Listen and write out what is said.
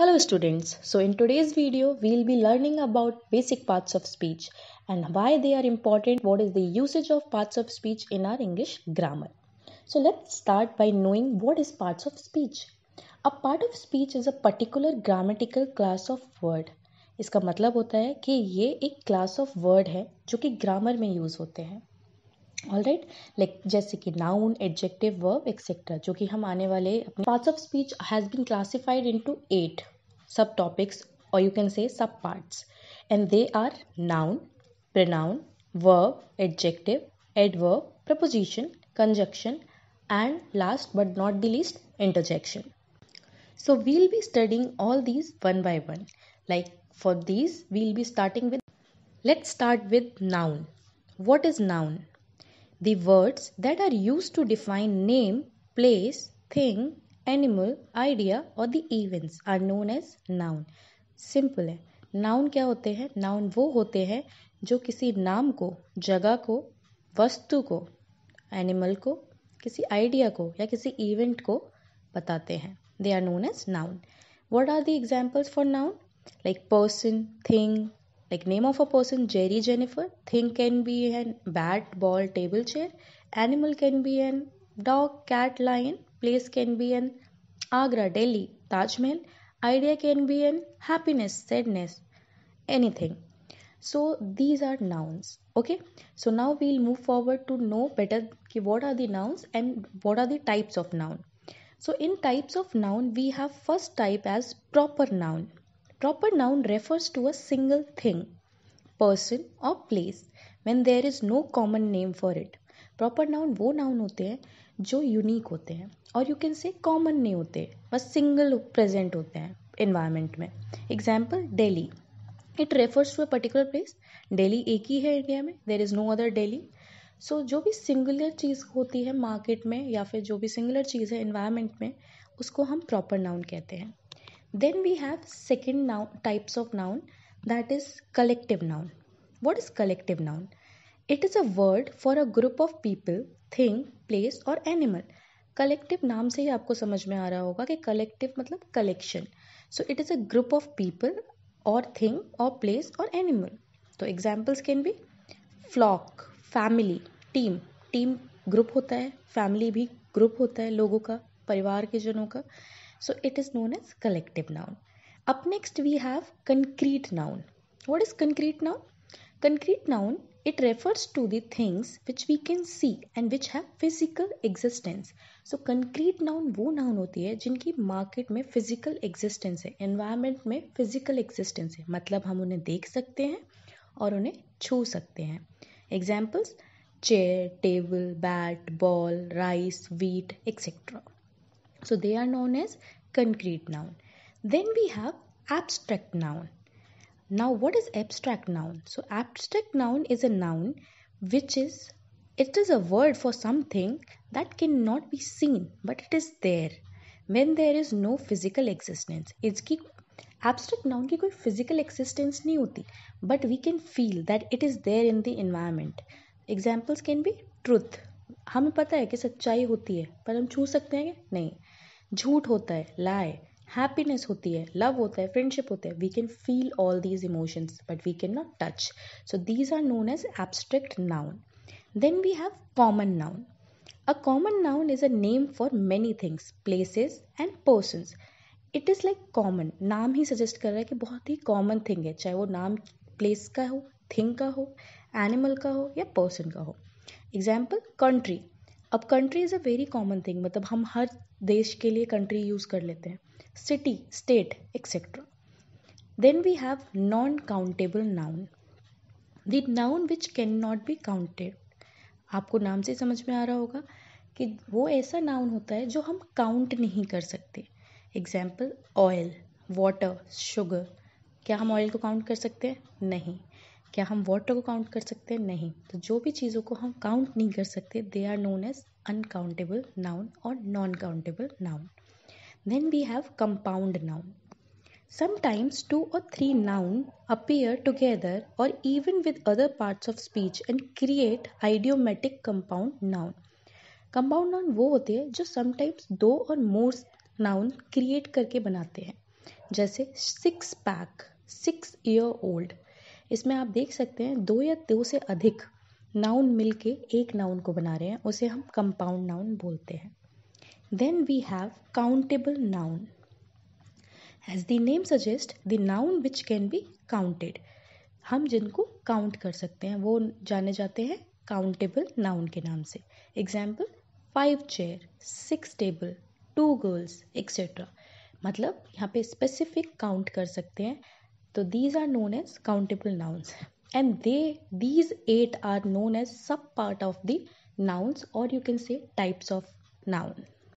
Hello students, so in today's video we will be learning about basic parts of speech and why they are important, what is the usage of parts of speech in our English grammar. So let's start by knowing what is parts of speech. A part of speech is a particular grammatical class of word. इसका मतलब होता है कि ये एक class of word है जो कि ग्रामर में यूज़ होते हैं ऑल राइट लाइक जैसे कि नाउन एडजेक्टिव वर्ब एक्सेट्रा जो कि हम आने वाले अपने parts of speech has been classified into eight sub topics और you can say sub parts and they are noun pronoun verb adjective adverb preposition conjunction and last but not the least interjection so we'll be studying all these one by one like for these we'll be starting with let start with noun what is noun The words that are used to define name, place, thing, animal idea और the events are known as noun simple है noun क्या होते हैं noun वो होते हैं जो किसी नाम को जगह को वस्तु को एनिमल को किसी आइडिया को या किसी इवेंट को बताते हैं they are known as noun what are the examples for noun like person thing like name of a person jerry jennifer thing can be an bat ball table chair animal can be an dog cat lion place can be an agra delhi taj mahal idea can be an happiness sadness anything so these are nouns okay so now we'll move forward to know better what are the nouns and what are the types of noun so in types of noun we have first type as proper noun Proper noun refers to a single thing, person or place when there is no common name for it. Proper noun वो noun होते हैं जो unique होते हैं और you can से common नहीं होते बस सिंगल प्रेजेंट होते हैं इन्वायरमेंट में example Delhi it refers to a particular place Delhi एक ही है इंडिया में there is no other Delhi so जो भी सिंगुलर चीज़ होती है मार्केट में या फिर जो भी सिंगुलर चीज़ है इन्वायरमेंट में उसको हम प्रॉपर नाउन कहते हैं Then we have second noun types of noun that is collective noun. What is collective noun? It is a word for a group of people, thing, place और animal. Collective नाम से ही आपको समझ में आ रहा होगा कि कलेक्टिव मतलब collection so it is a group of people और थिंग और प्लेस और एनिमल तो examples can be flock family team team group होता है फैमिली भी ग्रुप होता है लोगों का परिवार के जनों का so it is known as collective noun up next we have concrete noun what is concrete noun concrete noun it refers to the things which we can see and which have physical existence so concrete noun वो noun होती है जिनकी market में physical existence है environment में physical existence है मतलब हम उन्हें देख सकते हैं और उन्हें छू सकते हैं examples chair table bat ball rice wheat etcetera So they are known as concrete noun. Then we have abstract noun. Now what is abstract noun? So abstract noun is a noun which is it is a word for something that cannot be seen but it is there when there is no physical existence. इसकी abstract noun ki koi physical existence nahi hoti but we can feel that it is there in the environment. Examples can be truth. हमें पता है कि सच्चाई होती है पर हम छू सकते हैं नहीं झूठ होता है लाए हैप्पीनेस होती है लव होता है फ्रेंडशिप होता है we can feel all these emotions but we can not touch so these are known as abstract noun then we have common noun a common noun is a name for many things places and persons it is like common नाम ही suggest कर रहा है कि बहुत ही common thing है चाहे वो नाम प्लेस का हो थिंग का हो एनिमल का हो या पर्सन का हो एग्जाम्पल कंट्री अब country is a very common thing मतलब हम हर देश के लिए कंट्री यूज़ कर लेते हैं city state etcetera then we have non countable noun the noun which can not be counted आपको नाम से समझ में आ रहा होगा कि वो ऐसा नाउन होता है जो हम काउंट नहीं कर सकते एग्जाम्पल ऑयल वाटर शुगर क्या हम ऑयल को काउंट कर सकते हैं नहीं क्या हम वाटर को काउंट कर सकते हैं नहीं तो जो भी चीज़ों को हम काउंट नहीं कर सकते they are known as uncountable noun और non countable noun then we have compound noun sometimes two और थ्री नाउन अपीयर टुगेदर और even with other parts of speech and create idiomatic compound noun compound noun वो होते हैं जो sometimes दो और मोर noun create करके बनाते हैं जैसे six pack six year old इसमें आप देख सकते हैं दो या दो से अधिक नाउन मिलके एक नाउन को बना रहे हैं उसे हम कंपाउंड नाउन बोलते हैं then we have countable noun as the name suggest the noun which can be counted हम जिनको काउंट कर सकते हैं वो जाने जाते हैं काउंटेबल नाउन के नाम से example five chair six table two girls etcetera मतलब यहाँ पे स्पेसिफिक काउंट कर सकते हैं So these are known as countable nouns and they these eight are known as subpart of the nouns or you can say types of noun.